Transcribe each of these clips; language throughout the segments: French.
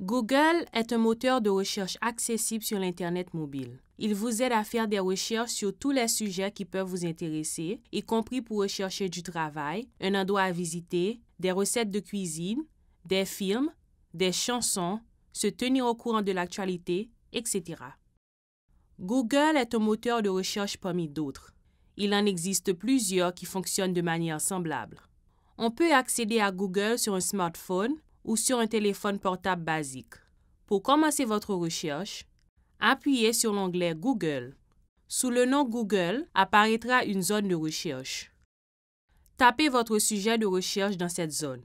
Google est un moteur de recherche accessible sur l'Internet mobile. Il vous aide à faire des recherches sur tous les sujets qui peuvent vous intéresser, y compris pour rechercher du travail, un endroit à visiter, des recettes de cuisine, des films, des chansons, se tenir au courant de l'actualité, etc. Google est un moteur de recherche parmi d'autres. Il en existe plusieurs qui fonctionnent de manière semblable. On peut accéder à Google sur un smartphone ou sur un téléphone portable basique. Pour commencer votre recherche, appuyez sur l'onglet Google. Sous le nom Google apparaîtra une zone de recherche. Tapez votre sujet de recherche dans cette zone.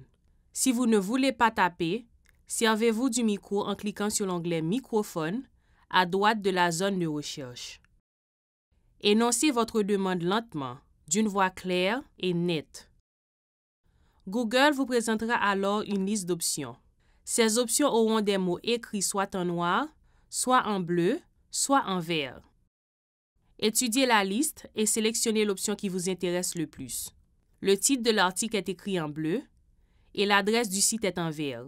Si vous ne voulez pas taper, servez-vous du micro en cliquant sur l'onglet Microphone à droite de la zone de recherche. Énoncez votre demande lentement, d'une voix claire et nette. Google vous présentera alors une liste d'options. Ces options auront des mots écrits soit en noir, soit en bleu, soit en vert. Étudiez la liste et sélectionnez l'option qui vous intéresse le plus. Le titre de l'article est écrit en bleu et l'adresse du site est en vert.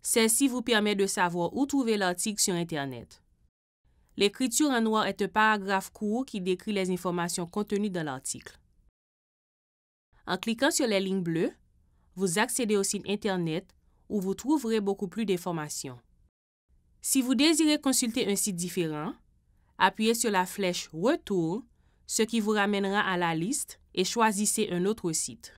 Celle-ci vous permet de savoir où trouver l'article sur Internet. L'écriture en noir est un paragraphe court qui décrit les informations contenues dans l'article. En cliquant sur les lignes bleues, vous accédez au site Internet où vous trouverez beaucoup plus d'informations. Si vous désirez consulter un site différent, appuyez sur la flèche Retour, ce qui vous ramènera à la liste, et choisissez un autre site.